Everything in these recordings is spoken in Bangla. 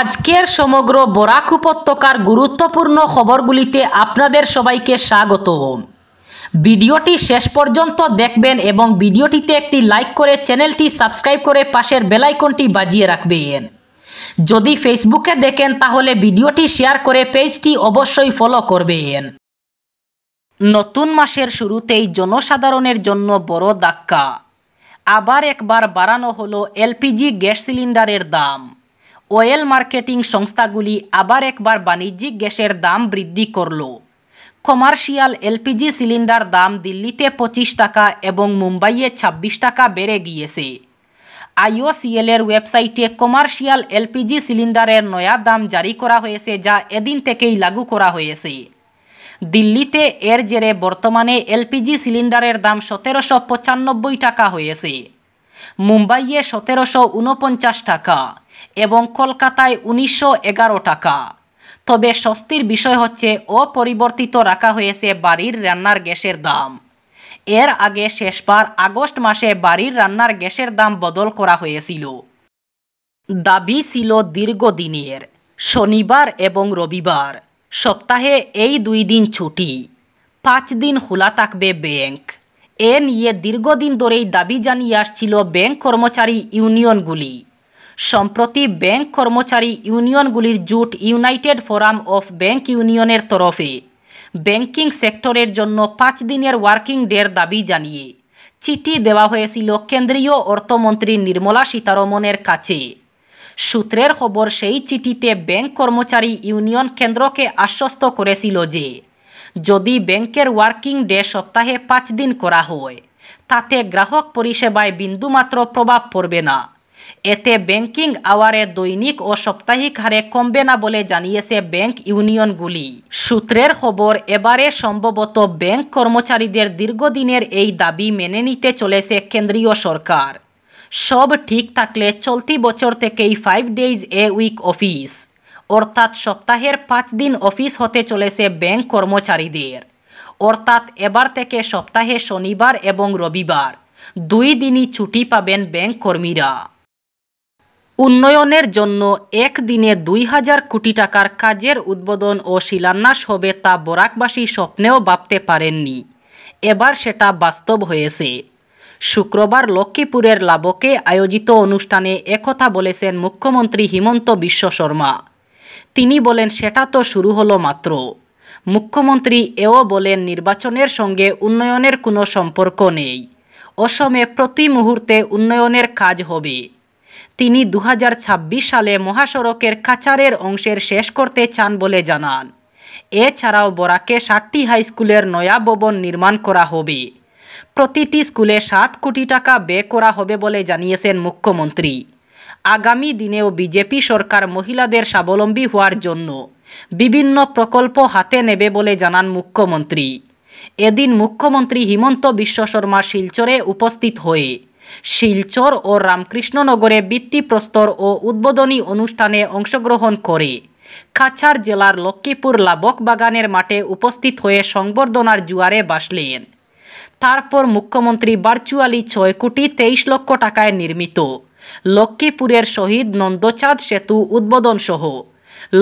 আজকের সমগ্র বরাক উপত্যকার গুরুত্বপূর্ণ খবরগুলিতে আপনাদের সবাইকে স্বাগত ভিডিওটি শেষ পর্যন্ত দেখবেন এবং ভিডিওটিতে একটি লাইক করে চ্যানেলটি সাবস্ক্রাইব করে পাশের বেলাইকনটি বাজিয়ে রাখবেন যদি ফেসবুকে দেখেন তাহলে ভিডিওটি শেয়ার করে পেজটি অবশ্যই ফলো করবেন নতুন মাসের শুরুতেই জনসাধারণের জন্য বড় ধাক্কা আবার একবার বাড়ানো হলো এলপিজি গ্যাস সিলিন্ডারের দাম অয়েল মার্কেটিং সংস্থাগুলি আবার একবার বাণিজ্যিক গ্যাসের দাম বৃদ্ধি করল কমার্শিয়াল এলপিজি সিলিন্ডার দাম দিল্লিতে পঁচিশ টাকা এবং মুম্বাইয়ে ২৬ টাকা বেড়ে গিয়েছে আইওসিএলের ওয়েবসাইটে কমার্শিয়াল এলপিজি সিলিন্ডারের নয়া দাম জারি করা হয়েছে যা এদিন থেকেই লাগু করা হয়েছে দিল্লিতে এর জেরে বর্তমানে এলপিজি সিলিন্ডারের দাম সতেরোশো পঁচানব্বই টাকা হয়েছে মুম্বাইয়ে সতেরোশো উনপঞ্চাশ টাকা এবং কলকাতায় উনিশশো এগারো টাকা তবে স্বস্তির বিষয় হচ্ছে অপরিবর্তিত রাখা হয়েছে বাড়ির রান্নার গ্যাসের দাম এর আগে শেষবার আগস্ট মাসে বাড়ির রান্নার গ্যাসের দাম বদল করা হয়েছিল দাবি ছিল দীর্ঘদিনের শনিবার এবং রবিবার সপ্তাহে এই দুই দিন ছুটি পাঁচ দিন খোলা থাকবে ব্যাংক এ নিয়ে দীর্ঘদিন ধরেই দাবি জানিয়ে আসছিল ব্যাংক কর্মচারী ইউনিয়নগুলি সম্প্রতি ব্যাংক কর্মচারী ইউনিয়নগুলির জোট ইউনাইটেড ফোরাম অফ ব্যাংক ইউনিয়নের তরফে ব্যাংকিং সেক্টরের জন্য পাঁচ দিনের ওয়ার্কিং ডের দাবি জানিয়ে চিঠি দেওয়া হয়েছিল কেন্দ্রীয় অর্থমন্ত্রী নির্মলা সীতারমনের কাছে সূত্রের খবর সেই চিঠিতে ব্যাংক কর্মচারী ইউনিয়ন কেন্দ্রকে আশ্বস্ত করেছিল যে যদি ব্যাংকের ওয়ার্কিং ডে সপ্তাহে পাঁচ দিন করা হয় তাতে গ্রাহক পরিষেবায় বিন্দুমাত্র প্রভাব পড়বে না এতে ব্যাংকিং আওয়ারে দৈনিক ও সাপ্তাহিক হারে কমবে না বলে জানিয়েছে ব্যাংক ইউনিয়নগুলি সূত্রের খবর এবারে সম্ভবত ব্যাংক কর্মচারীদের দীর্ঘদিনের এই দাবি মেনে নিতে চলেছে কেন্দ্রীয় সরকার সব ঠিক থাকলে চলতি বছর থেকেই five days a week office অর্থাৎ সপ্তাহের পাঁচ দিন অফিস হতে চলেছে ব্যাংক কর্মচারীদের অর্থাৎ এবার থেকে সপ্তাহে শনিবার এবং রবিবার দুই দিনই ছুটি পাবেন ব্যাংক কর্মীরা উন্নয়নের জন্য একদিনে দুই হাজার কোটি টাকার কাজের উদ্বোধন ও শিলান্যাস হবে তা বরাকবাসী স্বপ্নেও ভাবতে পারেননি এবার সেটা বাস্তব হয়েছে শুক্রবার লক্ষ্মীপুরের লাবকে আয়োজিত অনুষ্ঠানে একথা বলেছেন মুখ্যমন্ত্রী হিমন্ত বিশ্ব শর্মা তিনি বলেন সেটা তো শুরু হলো মাত্র মুখ্যমন্ত্রী এও বলেন নির্বাচনের সঙ্গে উন্নয়নের কোনো সম্পর্ক নেই অসমে প্রতি মুহূর্তে উন্নয়নের কাজ হবে তিনি দু সালে মহাসড়কের কাচারের অংশের শেষ করতে চান বলে জানান এছাড়াও বরাকে ষাটটি হাইস্কুলের নয়া ভবন নির্মাণ করা হবে প্রতিটি স্কুলে সাত কোটি টাকা ব্যয় করা হবে বলে জানিয়েছেন মুখ্যমন্ত্রী আগামী দিনেও বিজেপি সরকার মহিলাদের স্বাবলম্বী হওয়ার জন্য বিভিন্ন প্রকল্প হাতে নেবে বলে জানান মুখ্যমন্ত্রী এদিন মুখ্যমন্ত্রী হিমন্ত বিশ্ব শর্মা শিলচরে উপস্থিত হয়ে শিলচর ও রামকৃষ্ণনগরে প্রস্তর ও উদ্বোধনী অনুষ্ঠানে অংশগ্রহণ করে কাছার জেলার লক্ষ্মীপুর লাবক বাগানের মাঠে উপস্থিত হয়ে সংবর্ধনার জুয়ারে বাসলেন তারপর মুখ্যমন্ত্রী ভার্চুয়ালি ছয় কোটি তেইশ লক্ষ টাকায় নির্মিত লক্ষ্মীপুরের শহীদ নন্দচাঁদ সেতু উদ্বোধন সহ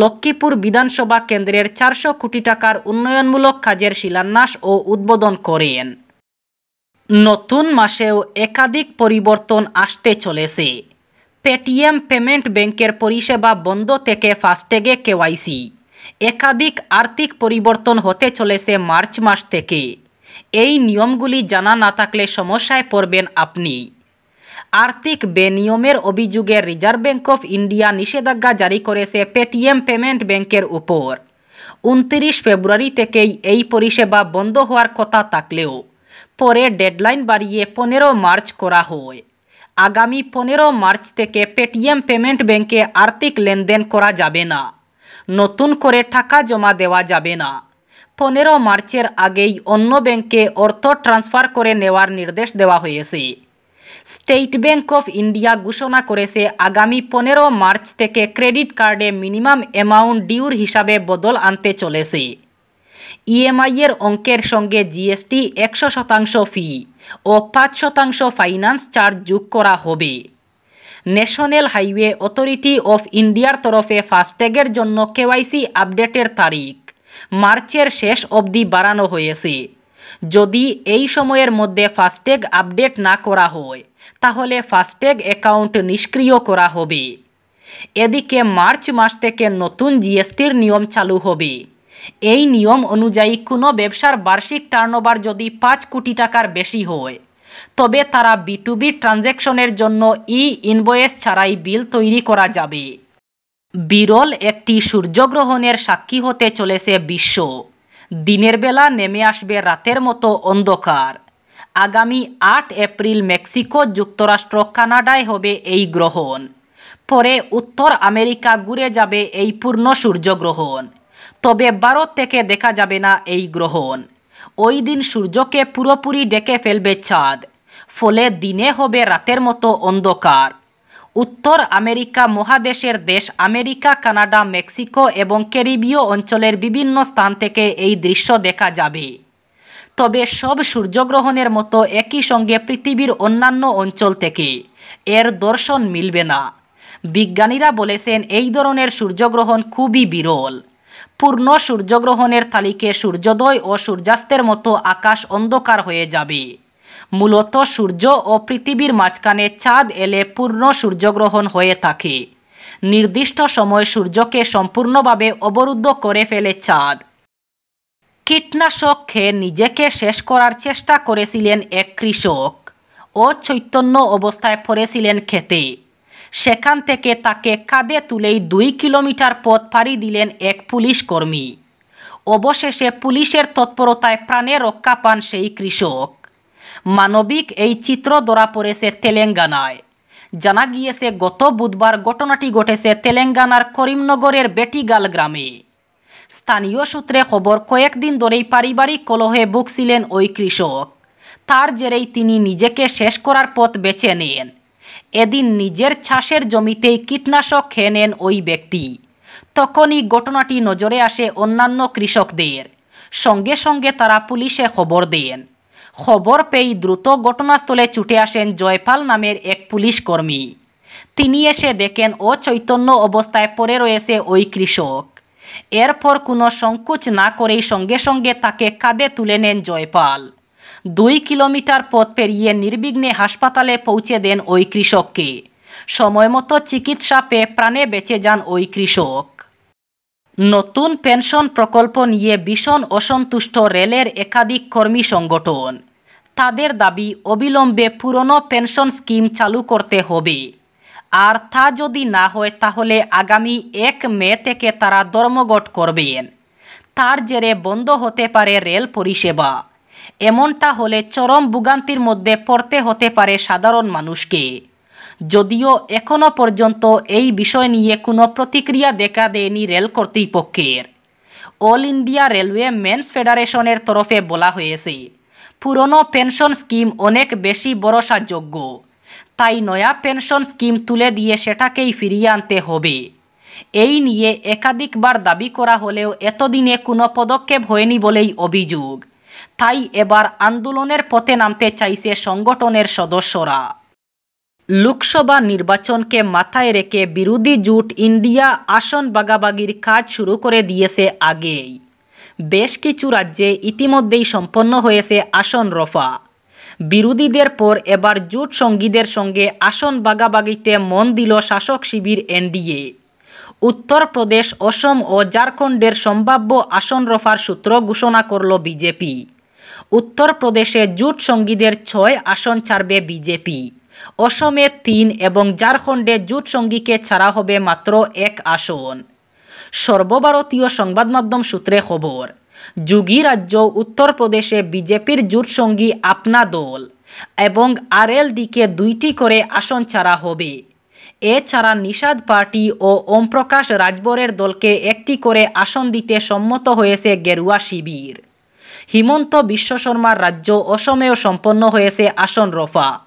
লক্ষ্মীপুর বিধানসভা কেন্দ্রের চারশো কোটি টাকার উন্নয়নমূলক কাজের শিলান্যাস ও উদ্বোধন করেন নতুন মাসেও একাধিক পরিবর্তন আসতে চলেছে পেটিএম পেমেন্ট ব্যাংকের পরিষেবা বন্ধ থেকে ফাস্ট্যাগে কেওয়াইসি একাধিক আর্থিক পরিবর্তন হতে চলেছে মার্চ মাস থেকে এই নিয়মগুলি জানা না থাকলে সমস্যায় পড়বেন আপনি আর্থিক বেনিয়মের অভিযোগে রিজার্ভ ব্যাঙ্ক অফ ইন্ডিয়া নিষেধাজ্ঞা জারি করেছে পেটিএম পেমেন্ট ব্যাংকের উপর উনত্রিশ ফেব্রুয়ারি থেকেই এই পরিষেবা বন্ধ হওয়ার কথা থাকলেও পরে ডেডলাইন বাড়িয়ে পনেরো মার্চ করা হয় আগামী পনেরো মার্চ থেকে পেটিএম পেমেন্ট ব্যাংকে আর্থিক লেনদেন করা যাবে না নতুন করে টাকা জমা দেওয়া যাবে না পনেরো মার্চের আগেই অন্য ব্যাংকে অর্থ ট্রান্সফার করে নেওয়ার নির্দেশ দেওয়া হয়েছে স্টেট ব্যাংক অফ ইন্ডিয়া ঘোষণা করেছে আগামী পনেরো মার্চ থেকে ক্রেডিট কার্ডে মিনিমাম অ্যামাউন্ট ডিউর হিসাবে বদল আনতে চলেছে ইএমআইয়ের e অঙ্কের সঙ্গে জিএসটি একশো শতাংশ ফি ও পাঁচ শতাংশ ফাইন্যান্স চার্জ যোগ করা হবে ন্যাশনাল হাইওয়ে অথরিটি অফ ইন্ডিয়ার তরফে ফাস্ট্যাগের জন্য কেওয়াইসি আপডেটের তারিখ মার্চের শেষ অবধি বাড়ানো হয়েছে যদি এই সময়ের মধ্যে ফাস্ট্যাগ আপডেট না করা হয় তাহলে ফাস্ট্যাগ অ্যাকাউন্ট নিষ্ক্রিয় করা হবে এদিকে মার্চ মাস থেকে নতুন জিএসটির নিয়ম চালু হবে এই নিয়ম অনুযায়ী কোনো ব্যবসার বার্ষিক টার্নওভার যদি পাঁচ কোটি টাকার বেশি হয় তবে তারা বিটুবি ট্রানজ্যাকশনের জন্য ই ইনভয়েস ছাড়াই বিল তৈরি করা যাবে বিরল একটি সূর্যগ্রহণের সাক্ষী হতে চলেছে বিশ্ব দিনের বেলা নেমে আসবে রাতের মতো অন্ধকার আগামী আট এপ্রিল মেক্সিকো যুক্তরাষ্ট্র কানাডায় হবে এই গ্রহণ পরে উত্তর আমেরিকা ঘুরে যাবে এই পূর্ণ সূর্যগ্রহণ তবে ভারত থেকে দেখা যাবে না এই গ্রহণ ওই দিন সূর্যকে পুরোপুরি ডেকে ফেলবে চাঁদ ফলে দিনে হবে রাতের মতো অন্ধকার উত্তর আমেরিকা মহাদেশের দেশ আমেরিকা কানাডা মেক্সিকো এবং ক্যারিবীয় অঞ্চলের বিভিন্ন স্থান থেকে এই দৃশ্য দেখা যাবে তবে সব সূর্যগ্রহণের মতো একই সঙ্গে পৃথিবীর অন্যান্য অঞ্চল থেকে এর দর্শন মিলবে না বিজ্ঞানীরা বলেছেন এই ধরনের সূর্যগ্রহণ খুবই বিরল পূর্ণ সূর্যগ্রহণের তালিকে সূর্যোদয় ও সূর্যাস্তের মতো আকাশ অন্ধকার হয়ে যাবে মূলত সূর্য ও পৃথিবীর মাঝখানে চাঁদ এলে পূর্ণ সূর্যগ্রহণ হয়ে থাকে নির্দিষ্ট সময় সূর্যকে সম্পূর্ণভাবে অবরুদ্ধ করে ফেলে চাঁদ কীটনাশক খেয়ে নিজেকে শেষ করার চেষ্টা করেছিলেন এক কৃষক ও চৈতন্য অবস্থায় পড়েছিলেন খেতে সেখান থেকে তাকে কাঁদে তুলেই দুই কিলোমিটার পথ পাড়ি দিলেন এক পুলিশ কর্মী অবশেষে পুলিশের তৎপরতায় প্রাণে রক্ষা পান সেই কৃষক মানবিক এই চিত্র ধরা পড়েছে তেলেঙ্গানায় জানা গিয়েছে গত বুধবার ঘটনাটি ঘটেছে তেলেঙ্গানার করিমনগরের বেটিগাল গ্রামে স্থানীয় সূত্রে খবর কয়েকদিন ধরেই পারিবারিক কলহে ভুগছিলেন ওই কৃষক তার জেরেই তিনি নিজেকে শেষ করার পথ বেছে নেন এদিন নিজের চাষের জমিতেই কীটনাশক খেয়ে নেন ওই ব্যক্তি তখনই ঘটনাটি নজরে আসে অন্যান্য কৃষকদের সঙ্গে সঙ্গে তারা পুলিশে খবর দেন খবর পেয়ে দ্রুত ঘটনাস্থলে ছুটে আসেন জয়পাল নামের এক পুলিশ কর্মী তিনি এসে দেখেন অচৈতন্য অবস্থায় পড়ে রয়েছে ওই কৃষক এরপর কোনো সংকোচ না করেই সঙ্গে সঙ্গে তাকে কাঁধে তুলে নেন জয়পাল দুই কিলোমিটার পথ পেরিয়ে নির্বিঘ্নে হাসপাতালে পৌঁছে দেন ওই কৃষককে সময়মতো চিকিৎসা পেয়ে প্রাণে বেঁচে যান ওই কৃষক নতুন পেনশন প্রকল্প নিয়ে ভীষণ অসন্তুষ্ট রেলের একাধিক কর্মী সংগঠন তাদের দাবি অবিলম্বে পুরনো পেনশন স্কিম চালু করতে হবে আর তা যদি না হয় তাহলে আগামী এক মে থেকে তারা ধর্মঘট করবেন তার জেরে বন্ধ হতে পারে রেল পরিষেবা এমনটা হলে চরম ভোগান্তির মধ্যে পড়তে হতে পারে সাধারণ মানুষকে যদিও এখনও পর্যন্ত এই বিষয় নিয়ে কোনো প্রতিক্রিয়া দেখা দেয়নি রেল কর্তৃপক্ষের অল ইন্ডিয়া রেলওয়ে মেন্স ফেডারেশনের তরফে বলা হয়েছে পুরনো পেনশন স্কিম অনেক বেশি ভরসাযোগ্য তাই নয়া পেনশন স্কিম তুলে দিয়ে সেটাকেই ফিরিয়ে আনতে হবে এই নিয়ে একাধিকবার দাবি করা হলেও এতদিনে কোনো পদক্ষেপ হয়নি বলেই অভিযোগ তাই এবার আন্দোলনের পথে নামতে চাইছে সংগঠনের সদস্যরা লোকসভা নির্বাচনকে মাথায় রেখে বিরোধী জোট ইন্ডিয়া আসন বাগাবাগির কাজ শুরু করে দিয়েছে আগেই বেশ কিছু রাজ্যে ইতিমধ্যেই সম্পন্ন হয়েছে আসন রফা বিরোধীদের পর এবার জোট সঙ্গীদের সঙ্গে আসন বাগাবাগিতে মন দিল শাসক শিবির এনডিএ উত্তরপ্রদেশ অসম ও ঝাড়খণ্ডের সম্ভাব্য আসন রফার সূত্র ঘোষণা করল বিজেপি উত্তরপ্রদেশে জোট সঙ্গীদের ছয় আসন ছাড়বে বিজেপি অসমে তিন এবং ঝাড়খণ্ডে জোট সঙ্গীকে ছাড়া হবে মাত্র এক আসন সর্বভারতীয় সংবাদমাধ্যম সূত্রে খবর যোগী রাজ্য উত্তরপ্রদেশে বিজেপির জোট সঙ্গী আপনা দল এবং আরএলডিকে দুইটি করে আসন ছাড়া হবে এছাড়া নিষাদ পার্টি ও ওমপ্রকাশ রাজবরের দলকে একটি করে আসন দিতে সম্মত হয়েছে গেরুয়া শিবির হিমন্ত বিশ্ব শর্মার রাজ্য অসমেও সম্পন্ন হয়েছে আসন রফা